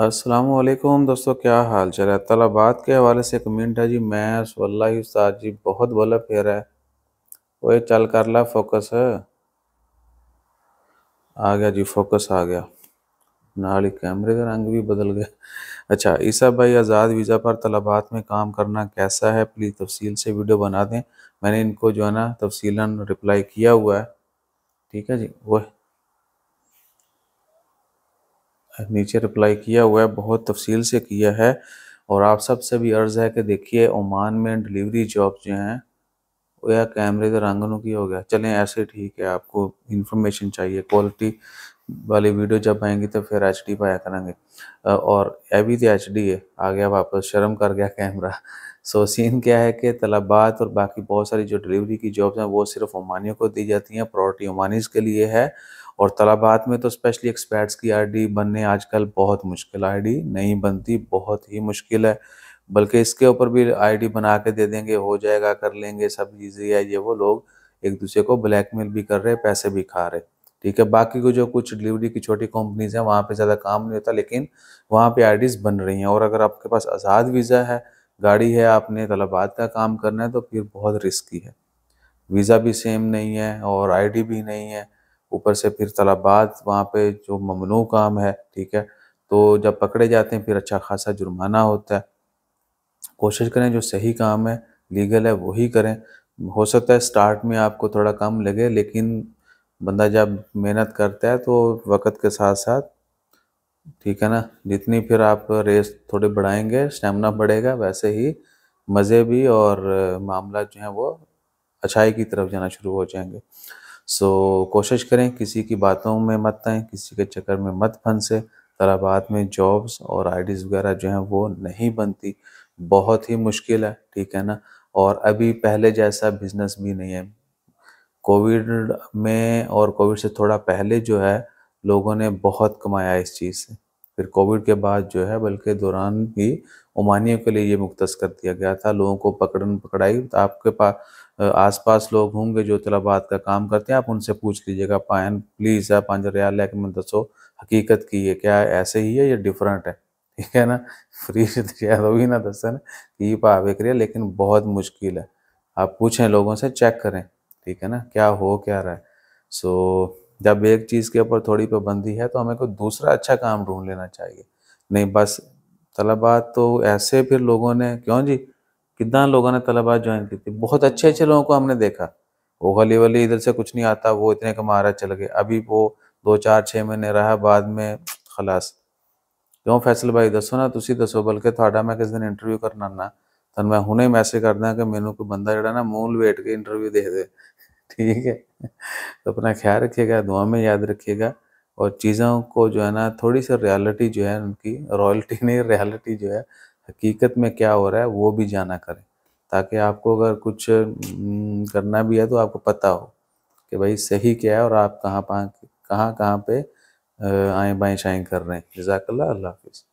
असलम दोस्तों क्या हाल चाल है तलाबाद के हवाले से कमेंट है जी मैं वल्ला उस्ताद जी बहुत बोला फेर है वो चल कर ला फोकस आ गया जी फोकस आ गया नाल ही कैमरे का रंग भी बदल गया अच्छा ईसा भाई आज़ाद वीज़ा पर तलाबात में काम करना कैसा है प्लीज़ तफसील से वीडियो बना दें मैंने इनको जो है ना तफसीला रिप्लाई किया हुआ है ठीक है जी वह नीचे रिप्लाई किया हुआ है बहुत तफसील से किया है और आप सब से भी अर्ज़ है कि देखिए ओमान में डिलीवरी जॉब जो हैं या कैमरे तो रंगनों की हो गया चलें ऐसे ठीक है आपको इन्फॉर्मेशन चाहिए क्वालिटी वाली वीडियो जब आएंगी तो फिर एच डी पाया करेंगे और अभी तो एच डी है आ गया वापस शर्म कर गया कैमरा सो सीन क्या है कि तलबात और बाकी बहुत सारी जो डिलीवरी की जॉब्स हैं वो सिर्फ ओमानियों को दी जाती हैं प्रॉपर्टी ओमानीज़ के लिए है और तलाबात में तो स्पेशली एक्सपर्ट्स की आईडी बनने आजकल बहुत मुश्किल आईडी नहीं बनती बहुत ही मुश्किल है बल्कि इसके ऊपर भी आईडी बना के दे देंगे हो जाएगा कर लेंगे सब ईजी है ये वो लोग एक दूसरे को ब्लैकमेल भी कर रहे पैसे भी खा रहे ठीक है बाकी को जो कुछ डिलीवरी की छोटी कंपनीज हैं वहाँ पे ज़्यादा काम नहीं होता लेकिन वहाँ पे आई बन रही हैं और अगर आपके पास आज़ाद वीज़ा है गाड़ी है आपने तलाबाद का काम करना है तो फिर बहुत रिस्की है वीज़ा भी सेम नहीं है और आई भी नहीं है ऊपर से फिर तलाबाद वहाँ पर जो ममनू काम है ठीक है तो जब पकड़े जाते हैं फिर अच्छा खासा जुर्माना होता है कोशिश करें जो सही काम है लीगल है वही करें हो सकता है स्टार्ट में आपको थोड़ा कम लगे लेकिन बंदा जब मेहनत करता है तो वक़्त के साथ साथ ठीक है ना जितनी फिर आप रेस थोड़े बढ़ाएंगे स्टेमिना बढ़ेगा वैसे ही मज़े भी और मामला जो है वो अच्छाई की तरफ जाना शुरू हो जाएंगे सो कोशिश करें किसी की बातों में मत आएँ किसी के चक्कर में मत फंसे तलाबात में जॉब्स और आईडीज़ वगैरह जो हैं वो नहीं बनती बहुत ही मुश्किल है ठीक है ना और अभी पहले जैसा बिज़नेस भी नहीं है कोविड में और कोविड से थोड़ा पहले जो है लोगों ने बहुत कमाया इस चीज़ से फिर कोविड के बाद जो है बल्कि दौरान भी उमानियों के लिए ये मुख्त कर दिया गया था लोगों को पकड़न पकड़ाई तो आपके पास आसपास लोग होंगे जो तलाबात का काम करते हैं आप उनसे पूछ लीजिएगा पायन प्लीज़ है पाँच रियाल है मैं दसो हकीकत की है क्या ऐसे ही है या डिफरेंट है ठीक है ना फ्री तो शायद होगी ना दस की भाव एक रही लेकिन बहुत मुश्किल है आप पूछें लोगों से चेक करें ठीक है ना क्या हो क्या रहा है सो so, जब एक चीज़ के ऊपर थोड़ी पाबंदी है तो हमें कोई दूसरा अच्छा काम ढूंढ लेना चाहिए नहीं बस तलबा तो ऐसे फिर लोगों ने क्यों जी कितना लोगों ने तलबा ज्वाइन की थी बहुत अच्छे अच्छे लोगों को हमने देखा वो गली वली इधर से कुछ नहीं आता वो इतने का मारा चल गए अभी वो दो चार छः महीने रहा बाद में खलास ਕਿਉਂ ਫੈਸਲ ਭਾਈ ਦੱਸੋ ਨਾ ਤੁਸੀਂ ਦੱਸੋ ਬਲਕਿ ਤੁਹਾਡਾ ਮੈਂ ਕਿਸ ਦਿਨ ਇੰਟਰਵਿਊ ਕਰਨਾ ਨਾ ਤਾਂ ਮੈਂ ਹੁਣੇ ਮੈਸੇਜ ਕਰਦਾ कि ਮੈਨੂੰ कोई बंदा जरा ਨਾ ਮੂੰਹ ਲਵੇਟ ਕੇ ਇੰਟਰਵਿਊ दे ਦੇ ठीक है तो अपना ख्याल रखिएगा दुआ में याद रखिएगा और चीज़ों को जो है ना थोड़ी सी रियलिटी जो है उनकी रॉयल्टी नहीं रियलिटी जो है हकीकत में क्या हो रहा है वो भी जाना करें ताकि आपको अगर कुछ करना भी है तो आपको पता हो कि भाई सही क्या है और आप कहाँ कहाँ कहाँ कहाँ पे आए बाएँ शाएँ कर रहे हैं जजाकल्ला अल्लाह हाफिज़